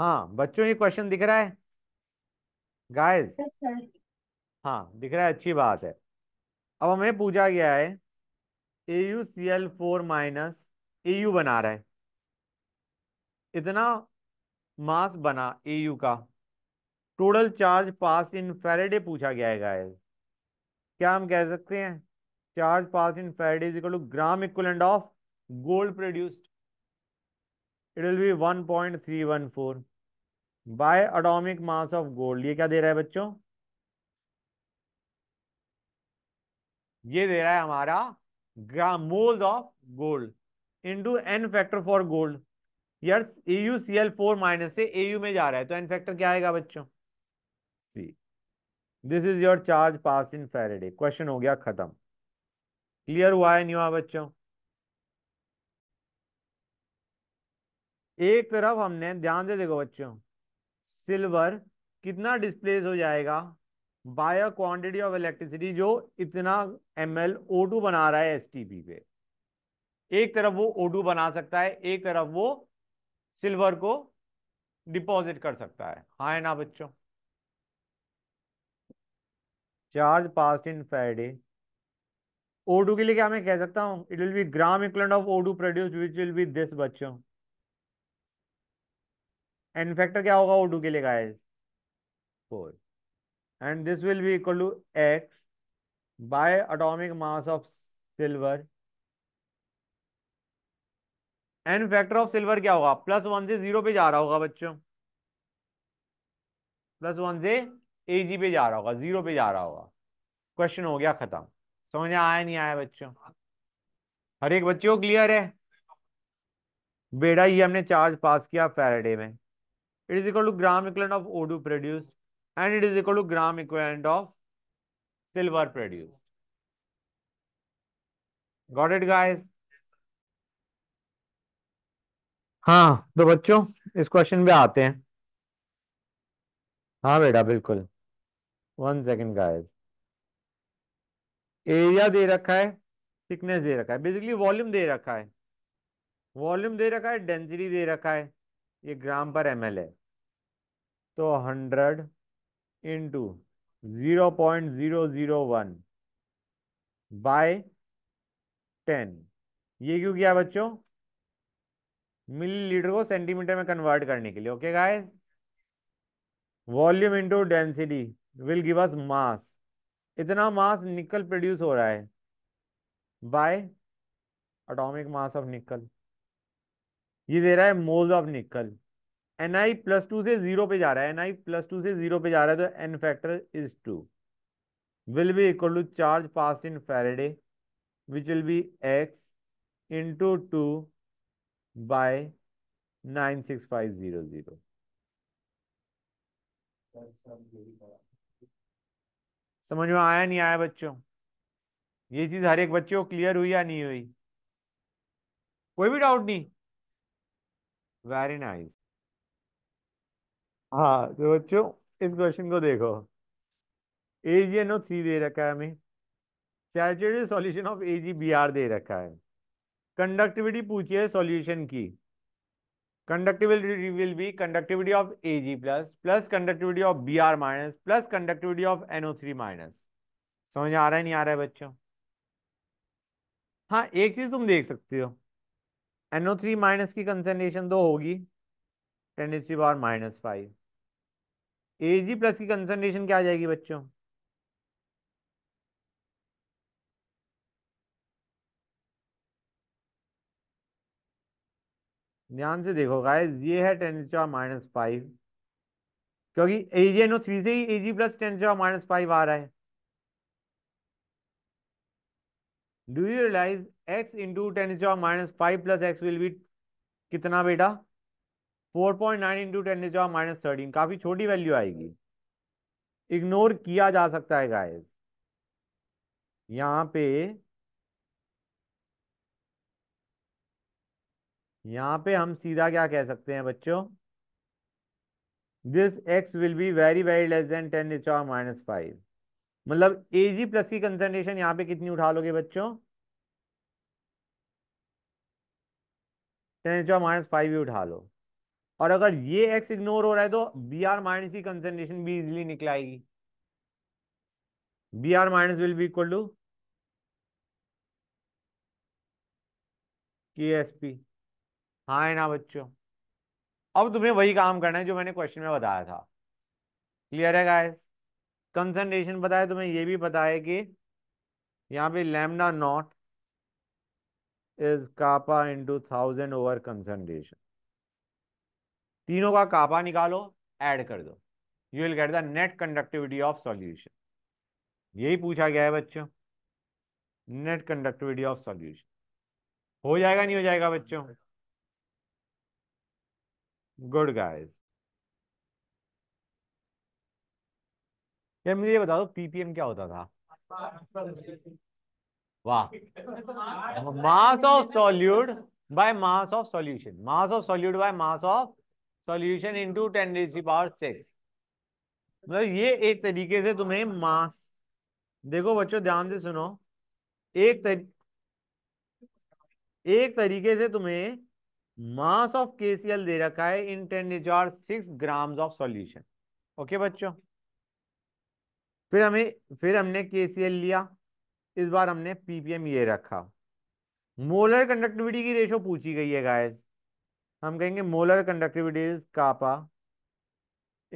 हाँ बच्चों ये क्वेश्चन दिख रहा है गाइस हाँ दिख रहा है अच्छी बात है अब हमें पूछा गया है A U C L four minus A U बना रहा है इतना मास बना ए यू का total charge pass in Faraday पूछा गया है गाइस क्या हम कह सकते हैं charge pass in Faraday equal to gram equivalent of gold produced it will be one point three one four by atomic mass of gold ये क्या दे रहा है बच्चों ये दे रहा है हमारा gram moles of gold into N factor for gold yes AU C L four minus से एयू में जा रहा है तो एन फैक्टर क्या आएगा बच्चों see this is your charge pass in Faraday question हो गया खत्म क्लियर हुआ है नहीं हुआ बच्चों एक तरफ हमने ध्यान दे देखो बच्चों सिल्वर कितना डिस्प्लेस हो जाएगा by a quantity of electricity जो इतना एम एल बना रहा है एस टी पी पे एक तरफ वो ओ बना सकता है एक तरफ वो सिल्वर को डिपॉजिट कर सकता है हाँ है ना बच्चों चार्ज पास इन फ्राइडे ओ के लिए क्या मैं कह सकता हूँ it will be gram equivalent of O produce which will be this बच्चों एंड फैक्टर क्या होगा वो टू के लिए guys four and this will be equal to X by atomic mass of silver N factor of silver क्या होगा plus one से zero पे जा रहा होगा बच्चों प्लस वन से ए जी पे जा रहा होगा जीरो पे जा रहा होगा क्वेश्चन हो गया खत्म समझ आया नहीं आया बच्चों हर एक बच्चे को क्लियर है बेटा ये हमने चार्ज पास किया फैराडे में it is equal to gram equivalent of O2 produced and it is equal to gram equivalent of silver produced. Got it guys? हाँ तो बच्चों इस क्वेश्चन पे आते हैं हाँ बेटा बिल्कुल वन सेकेंड गाइस एरिया दे रखा है थिकनेस दे रखा है बेसिकली वॉल्यूम दे रखा है वॉल्यूम दे रखा है डेंसिटी दे रखा है ये ग्राम पर एमएल है तो hundred into zero point zero zero one by ten ये क्यों किया बच्चों मिलीलीटर को सेंटीमीटर में कन्वर्ट करने के लिए okay guys volume into density will give us mass इतना मास निकल प्रोड्यूस हो रहा है बाय एटॉमिक मास ऑफ निकल ये दे रहा है moles of nickel N I plus two से जीरो पे जा रहा है एन आई प्लस टू से जीरो पे जा रहा है तो N factor is two will two pass in Faraday which will be X in two two by nine six five zero zero समझ में आया नहीं आया बच्चों ये चीज हर एक बच्चे को क्लियर हुई या नहीं हुई कोई भी डाउट नहीं वेरी नाइस हाँ तो बच्चों इस क्वेश्चन को देखो ए जी एन ओ थ्री दे रखा है हमें saturated solution of A G B R दे रखा है कंडक्टिविटी पूछी है सॉल्यूशन की conductivity conductivity will of A G plus plus conductivity of B R minus plus conductivity of N O three minus समझ आ रहा है नहीं आ रहा है बच्चों हाँ एक चीज तुम देख सकते हो थ्री माइनस की कंसेंट्रेशन तो होगी ten H power minus five A G plus की कंसनट्रेशन क्या आ जाएगी बच्चों ध्यान से देखो गाइस ये है टेन चौवा माइनस फाइव क्योंकि ए जी एनो थ्री से ही ए जी प्लस टेन चौवा माइनस फाइव आ रहा है do you realize X into ten चौवा minus five plus X will be कितना बेटा four point nine into ten is minus thirteen काफी छोटी वैल्यू आएगी इग्नोर किया जा सकता है गाइस यहां पे यहां पे हम सीधा क्या कह सकते हैं बच्चों this X will be very very less than ten is minus five मतलब ए जी प्लस की कंसेंट्रेशन यहाँ पे कितनी उठा लोगे बच्चों टेन इज माइनस फाइव ही उठा लो और अगर ये एक्स इग्नोर हो रहा है तो बी आर माइनस की कंसेंट्रेशन भी इजिली निकल आएगी B R minus will be equal to K S P हाँ है ना बच्चों अब तुम्हें वही काम करना है जो मैंने क्वेश्चन में बताया था क्लियर है गाइस कंसेंट्रेशन पता है तुम्हें ये भी पता है कि यहाँ पे lambda not is kappa into thousand over concentration तीनों का कापा निकालो ऐड कर दो you will get the net conductivity of solution यही पूछा गया है बच्चों नेट कंडक्टिविटी ऑफ सॉल्यूशन हो जाएगा नहीं हो जाएगा बच्चों गुड गाइस यार मुझे ये बता दो पीपीएम क्या होता था वाह mass of solute by mass of solution mass of solute by mass of solution into 10 raise power six मतलब ये एक तरीके से तुम्हें मास देखो बच्चों ध्यान से सुनो एक तर... एक तरीके से तुम्हें मास ऑफ केसीएल दे रखा है इन टेन हजार six gram of solution okay बच्चों फिर हमें फिर हमने केसीएल लिया इस बार हमने पीपीएम ये रखा मोलर कंडक्टिविटी की रेशो पूछी गई है गाइस हम कहेंगे molar conductivity is kappa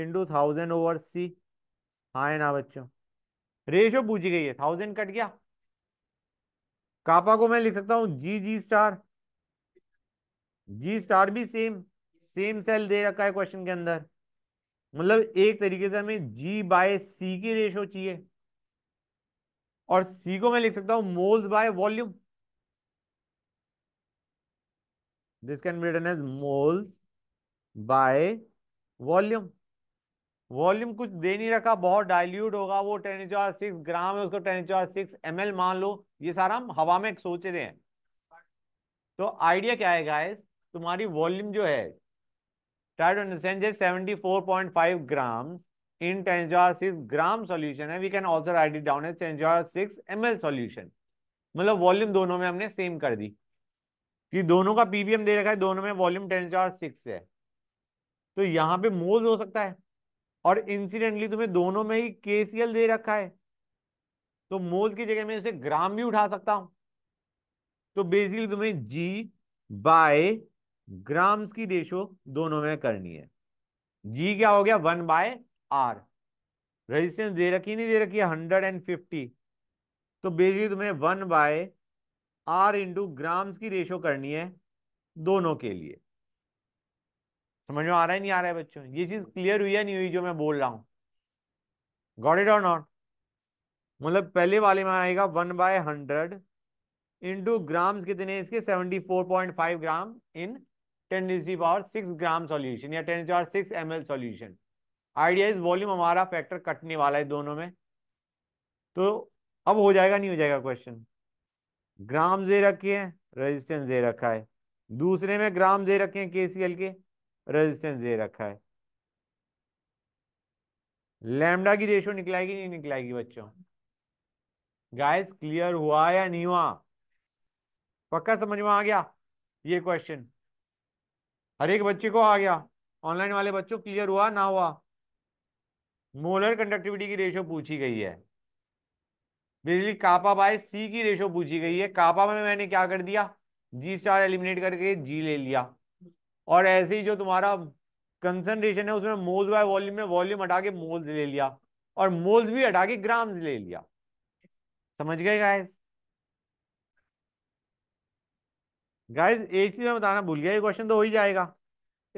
into thousand over C हाँ है ना बच्चों रेशो पूछी गई है थाउजेंड कट गया कापा को मैं लिख सकता हूं G G star G star भी सेम सेम सेल दे रखा है क्वेश्चन के अंदर मतलब एक तरीके से हमें जी बाय सी की रेशो चाहिए और सी को मैं लिख सकता हूं moles by volume This can be written as moles by volume. Volume कुछ दे नहीं रखा बहुत डाइल्यूट होगा वो टेन इंच और सिक्स ग्राम है उसको टेन इंच और सिक्स एम एल मान लो ये सारा हम हवा में सोच रहे हैं तो आइडिया क्या है गाइस तुम्हारी वॉल्यूम जो है try to understand just seventy four point five gram in ten inch six gram solution है we can also write it down as ten inch six M L solution मतलब volume दोनों में हमने same कर दी कि दोनों का पीबीएम दे रखा है दोनों में वॉल्यूम टेन चार सिक्स है तो यहां पे मोल हो सकता है और इंसिडेंटली तुम्हें दोनों में ही केसीएल दे रखा है तो मोल की जगह मैं उसे ग्राम भी उठा सकता हूं तो बेसिकली तुम्हें जी बाय ग्राम्स की रेशो दोनों में करनी है जी क्या हो गया वन बाय आर रजिस्टेंस दे रखी नहीं दे रखी है हंड्रेड एंड फिफ्टी तो बेसिकली तुम्हें one by R into grams की रेशो करनी है दोनों के लिए समझ में आ रहा है नहीं आ रहा है बच्चों ये चीज क्लियर हुई है नहीं हुई जो मैं बोल रहा हूं गॉड इट और नॉट मतलब पहले वाले में आएगा one by hundred into grams कितने इसके seventy four point five gram in ten डिजी पावर सिक्स ग्राम सॉल्यूशन या ten power six M L solution idea is volume हमारा फैक्टर कटने वाला है दोनों में तो अब हो जाएगा नहीं हो जाएगा क्वेश्चन ग्राम दे रखे हैं रेजिस्टेंस दे रखा है दूसरे में ग्राम दे रखे हैं केसीएल के रेजिस्टेंस दे रखा है लैमडा की रेशो निकलाएगी नहीं निकलाएगी बच्चों गाइस क्लियर हुआ या नहीं हुआ पक्का समझ में आ गया ये क्वेश्चन हर एक बच्चे को आ गया ऑनलाइन वाले बच्चों क्लियर हुआ ना हुआ मोलर कंडक्टिविटी की रेशो पूछी गई है बेसिकली कापा बाय सी की रेशो पूछी गई है कापा में मैंने क्या कर दिया जी स्टार एलिमिनेट करके जी ले लिया और ऐसे ही जो तुम्हारा कंसनट्रेशन है उसमें मोल बाय वॉल्यूम में वॉल्यूम हटा के मोल्स ले लिया और मोल्स भी हटा के ग्राम्स ले लिया समझ गए गाइस गाइस एक चीज मैं बताना भूल गया ये क्वेश्चन तो हो ही जाएगा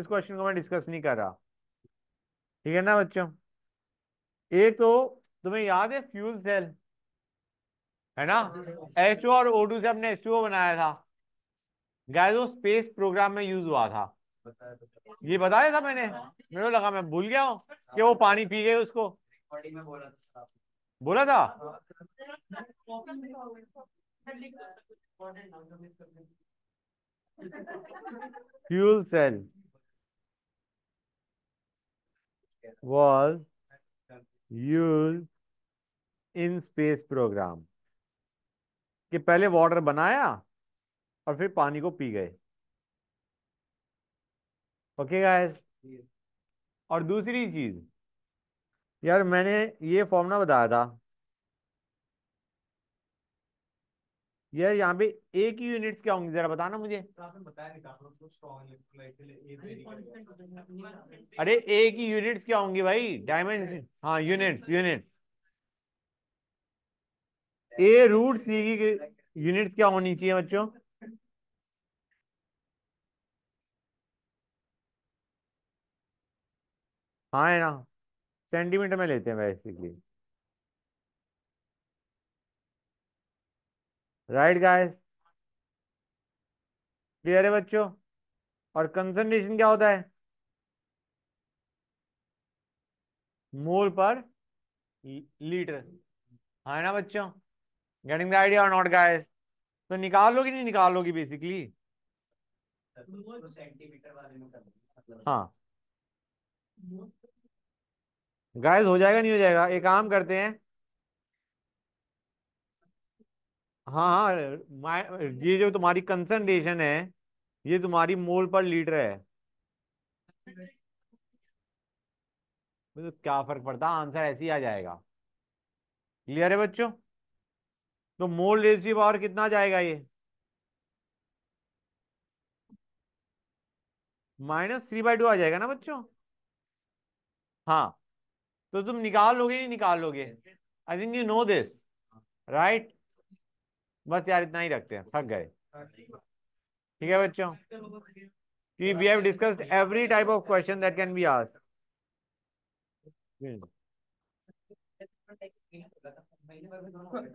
इस क्वेश्चन को मैं डिस्कस नहीं कर रहा ठीक है ना बच्चों एक तो तुम्हें याद है फ्यूल सेल है ना एच और ओ से हमने एच बनाया था गैस वो स्पेस प्रोग्राम में यूज हुआ था ये बताया था मैंने मेरे लगा मैं भूल गया हूँ कि वो पानी पी गए उसको बोला था fuel cell was use in space program कि पहले वाटर बनाया और फिर पानी को पी गए ओके yes. और दूसरी चीज यार मैंने ये फॉर्मूला बताया था यार यहाँ पे एक ही यूनिट्स क्या होंगे जरा बताना मुझे तो तो अरे एक ही यूनिट्स क्या होंगी भाई डायमेंशन हाँ units units A root C की यूनिट्स क्या होनी चाहिए बच्चों हाँ है ना सेंटीमीटर में लेते हैं बेसिकली राइट गाइस क्लियर है बच्चों और कंसंट्रेशन क्या होता है मोल पर लीटर हाँ ना बच्चों गेटिंग द आइडिया और नॉट गाइस तो निकालोगे नहीं निकालोगे बेसिकली हाँ गाइस हो जाएगा नहीं हो जाएगा एक काम करते हैं हाँ हाँ ये जो तुम्हारी कंसंट्रेशन है ये तुम्हारी मोल पर लीटर है तो क्या फर्क पड़ता आंसर ऐसे ही आ जाएगा क्लियर है बच्चों तो मोल रेज की पावर कितना जाएगा ये माइनस थ्री बाई टू आ जाएगा ना बच्चों हाँ तो तुम निकाल लोगे नहीं निकाल लोगे I think you know this right बस यार इतना ही रखते हैं थक गए ठीक है बच्चों कि we have discussed every type of question that can be ask